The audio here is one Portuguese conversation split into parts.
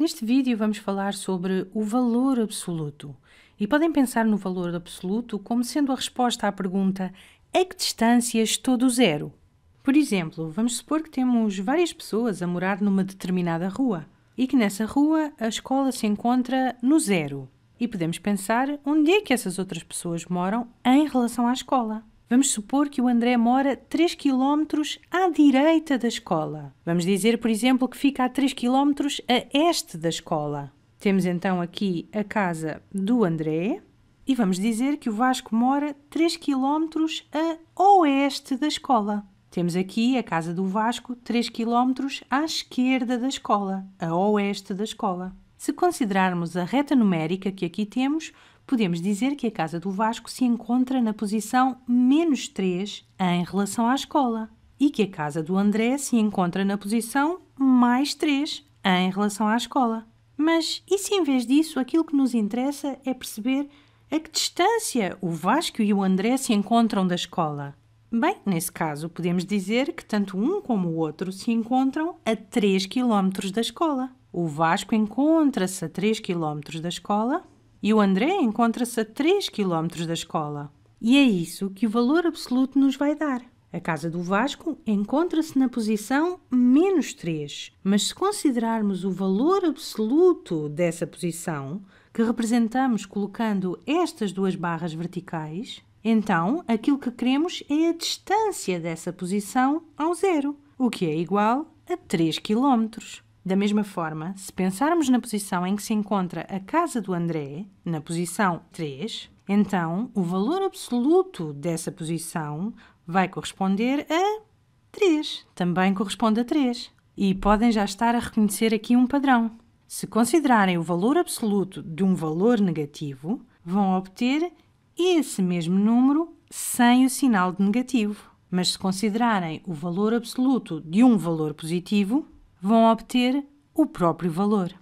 Neste vídeo vamos falar sobre o valor absoluto. E podem pensar no valor absoluto como sendo a resposta à pergunta a que distância estou do zero? Por exemplo, vamos supor que temos várias pessoas a morar numa determinada rua e que nessa rua a escola se encontra no zero. E podemos pensar onde é que essas outras pessoas moram em relação à escola. Vamos supor que o André mora 3 km à direita da escola. Vamos dizer, por exemplo, que fica a 3 km a este da escola. Temos então aqui a casa do André e vamos dizer que o Vasco mora 3 km a oeste da escola. Temos aqui a casa do Vasco 3 km à esquerda da escola, a oeste da escola. Se considerarmos a reta numérica que aqui temos, podemos dizer que a casa do Vasco se encontra na posição menos 3 em relação à escola e que a casa do André se encontra na posição mais 3 em relação à escola. Mas e se em vez disso aquilo que nos interessa é perceber a que distância o Vasco e o André se encontram da escola? Bem, nesse caso, podemos dizer que tanto um como o outro se encontram a 3 km da escola. O Vasco encontra-se a 3 km da escola e o André encontra-se a 3 km da escola. E é isso que o valor absoluto nos vai dar. A casa do Vasco encontra-se na posição menos 3, mas se considerarmos o valor absoluto dessa posição, que representamos colocando estas duas barras verticais, então aquilo que queremos é a distância dessa posição ao zero, o que é igual a 3 km. Da mesma forma, se pensarmos na posição em que se encontra a casa do André, na posição 3, então o valor absoluto dessa posição vai corresponder a 3. Também corresponde a 3. E podem já estar a reconhecer aqui um padrão. Se considerarem o valor absoluto de um valor negativo, vão obter esse mesmo número sem o sinal de negativo. Mas se considerarem o valor absoluto de um valor positivo, vão obter o próprio valor.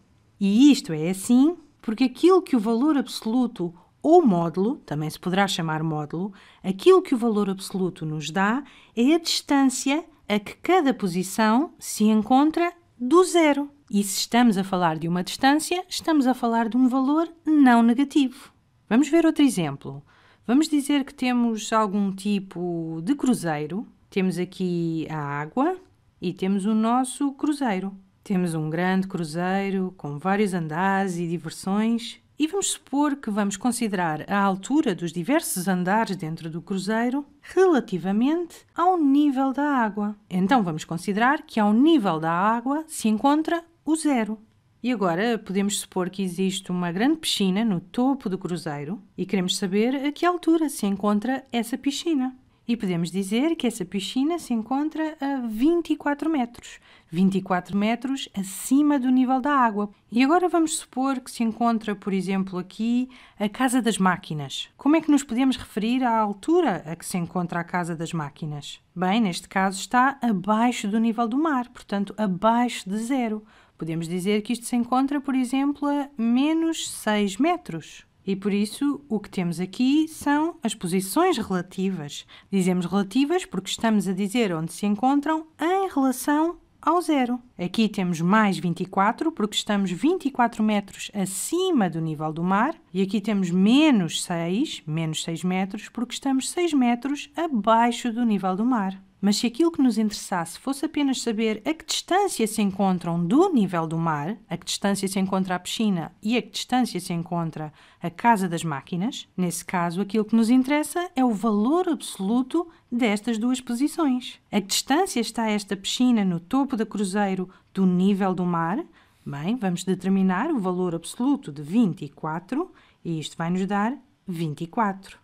E isto é assim porque aquilo que o valor absoluto ou módulo, também se poderá chamar módulo, aquilo que o valor absoluto nos dá é a distância a que cada posição se encontra do zero. E se estamos a falar de uma distância, estamos a falar de um valor não negativo. Vamos ver outro exemplo. Vamos dizer que temos algum tipo de cruzeiro. Temos aqui a água, e temos o nosso cruzeiro. Temos um grande cruzeiro com vários andares e diversões. E vamos supor que vamos considerar a altura dos diversos andares dentro do cruzeiro relativamente ao nível da água. Então vamos considerar que ao nível da água se encontra o zero. E agora podemos supor que existe uma grande piscina no topo do cruzeiro e queremos saber a que altura se encontra essa piscina. E podemos dizer que essa piscina se encontra a 24 metros, 24 metros acima do nível da água. E agora vamos supor que se encontra, por exemplo, aqui a Casa das Máquinas. Como é que nos podemos referir à altura a que se encontra a Casa das Máquinas? Bem, neste caso está abaixo do nível do mar, portanto, abaixo de zero. Podemos dizer que isto se encontra, por exemplo, a menos 6 metros. E por isso, o que temos aqui são as posições relativas. Dizemos relativas porque estamos a dizer onde se encontram em relação ao zero. Aqui temos mais 24, porque estamos 24 metros acima do nível do mar. E aqui temos menos 6, menos 6 metros, porque estamos 6 metros abaixo do nível do mar. Mas se aquilo que nos interessasse fosse apenas saber a que distância se encontram do nível do mar, a que distância se encontra a piscina e a que distância se encontra a casa das máquinas, nesse caso aquilo que nos interessa é o valor absoluto destas duas posições. A que distância está esta piscina no topo da cruzeiro do nível do mar? Bem, vamos determinar o valor absoluto de 24 e isto vai nos dar 24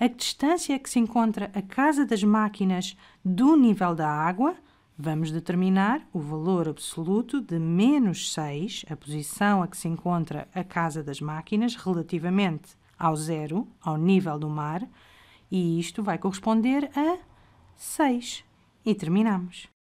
a distância é que se encontra a casa das máquinas do nível da água, vamos determinar o valor absoluto de menos 6, a posição a que se encontra a casa das máquinas, relativamente ao zero, ao nível do mar, e isto vai corresponder a 6. E terminamos.